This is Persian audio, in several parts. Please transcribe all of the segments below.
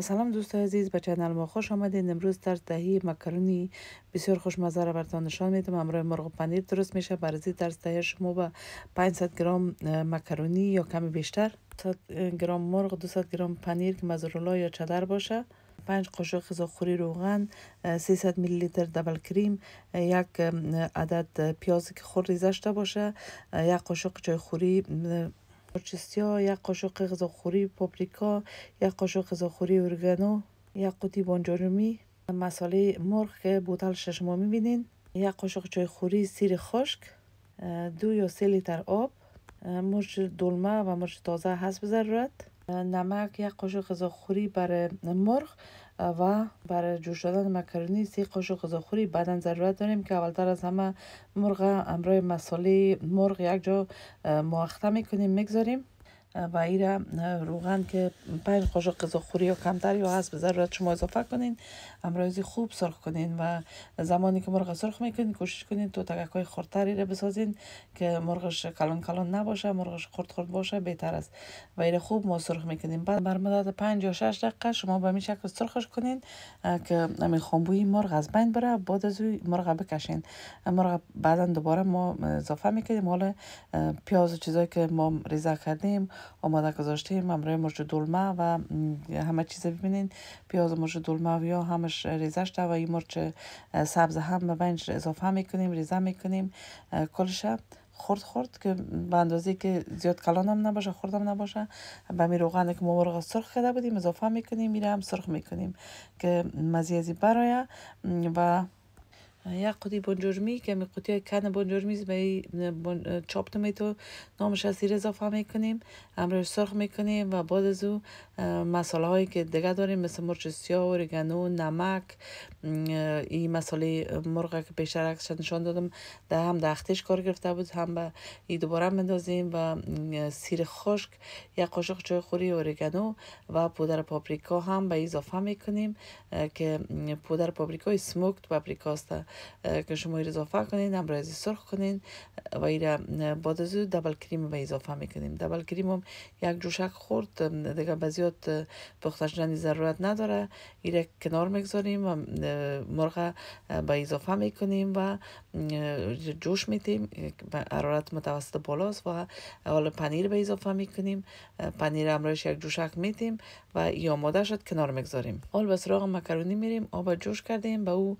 سلام دوست عزیز به چنل ما خوش آمدید امروز در دهی مکرونی بسیار خوشمزه را برتان نشان میدم امروز مرغ پنیر درست میشه برای در دهی شما به 500 گرم مکرونی یا کمی بیشتر 100 گرام مرغ 200 گرام پنیر که مزرولا یا چدر باشه 5 قاشق غذاخوری روغن 300 میلی لیتر دبل کریم یک عدد پیاز که خور ریزشته باشه یک قاشق چای خوری چستیا یک قاشق غذاخوری پاپریکا یک قاشق غذاخوری اورگانو یک قوطی بانجانومی مساله مرغ که بوتل شش ما میبینین یک قاشق چای خوری سیر خشک دو یا سه لیتر آب مرچ دلمه و مرچ تازه هست بذارد نمک یک قاشق غذاخوری برای مرغ و برای جوش دادن مکرونی سه قاشق غذاخوری بدن ضرورت داریم که اولتر از همه مرغ امرای مسالی مرغ یک جا مواخته میکنیم میگذاریم و ایرا روغن که 5 خوش قضا خوری یا کمتر یا هست به ضرورت شما اضافه کنین امروزی خوب سرخ کنین و زمانی که مرغ سرخ میکنین کوشش کنین تو تگک های خورتری را بسازین که مرغش کلان کلان نباشه مرغش خرد خرد باشه بهتر است و ایرا خوب ما سرخ میکنیم بعد بر مدت 5 یا 6 دقیقه شما به این شکل سرخش کنین که نمی خامبوی مرغ از بین بره بعد از مرغ بکشین مرغ بعدا دوباره ما اضافه میکنیم حالا پیاز و چیزایی که ما ریزه کردیم آماده گذاشتیم امروی مرج دلمه و همه چیز ببینین پیاز مرج دلمه و یا همش ریزش و این مرچ سبز هم به بینش اضافه میکنیم ریزه میکنیم کلش خورد خورد که به اندازه که زیاد کلان هم نباشه خوردم نباشه به می روغن که ما سرخ کرده بودیم اضافه میکنیم میره هم سرخ میکنیم که مزیزی برایه و یا قدی بونجورمی که می قطعه کن بونجورمی به بون... چاپ تومیتو نامش از زیر اضافه میکنیم امروز سرخ میکنیم و بعد از او مساله هایی که دیگه داریم مثل مرچ سیاه و رگنو نمک این مساله مرغ که شد نشان دادم در هم دختش کار گرفته بود هم به این دوباره مندازیم و سیر خشک یا قاشق چای خوری اورگانو و پودر پاپریکا هم به اضافه میکنیم که پودر پاپریکا سموکت پاپریکا است که شما ایر اضافه کنین هم سرخ کنین و ایر بعد دبل کریم و اضافه میکنیم دبل کریم هم یک جوشک خورد دیگه بزیاد پختش شدن ضرورت نداره ایره کنار میگذاریم و مرغ به اضافه میکنیم و جوش میتیم حرارت متوسط بالاست و حالا پنیر به اضافه میکنیم پنیر امرایش یک جوشک میتیم و یا آماده شد کنار میگذاریم حال به سراغ مکرونی میریم آب جوش کردیم به او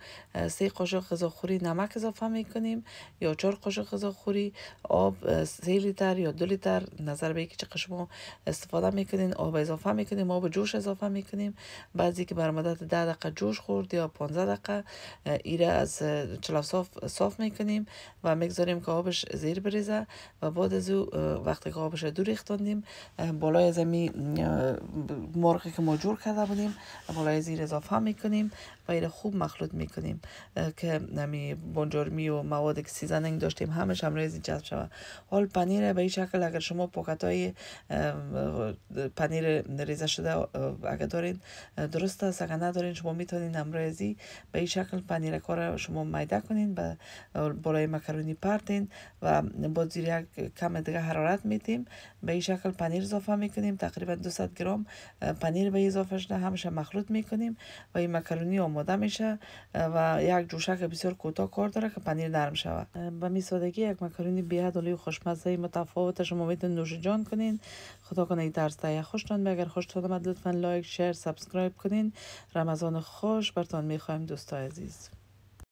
سه قاشق غذاخوری نمک اضافه می یا چهار قاشق خوری آب سه لیتر یا دو لیتر نظر به اینکه چقدر شما استفاده میکنین آب اضافه میکنیم آب جوش اضافه میکنیم بعضی که بر مدت 10 دقیقه جوش خورد یا 15 دقیقه ایره از چلا صاف صاف میکنیم و میگذاریم که آبش زیر بریزه و بعد از وقتی که آبش دور بالای زمین مرغی که ما جور کرده بودیم بالای زیر اضافه میکنیم و ایره خوب مخلوط میکنیم که که نمی بونجورمی و مواد سیزنینگ داشتیم همش هم ریزی جذب شود حال پنیر به این شکل اگر شما پاکت های پنیر ریزه شده اگر دارین درست است اگر ندارین شما میتونین همریزی به این شکل پنیر کار شما میده کنین به بالای مکرونی پرتین و با زیر یک کم دیگه حرارت میتیم به این شکل پنیر اضافه میکنیم تقریبا 200 گرم پنیر به اضافه شده همش مخلوط میکنیم و این مکرونی آماده میشه و یک جوش که بسیار کوتاه کار داره که پنیر نرم شود به می سادگی یک مکارونی بی حد و خوشمزه متفاوت شما میتونید نوش جان کنین خدا کنه این درس خوشتان به اگر خوشتان آمد لطفا لایک شیر سابسکرایب کنین رمضان خوش برتان میخوایم دوستای عزیز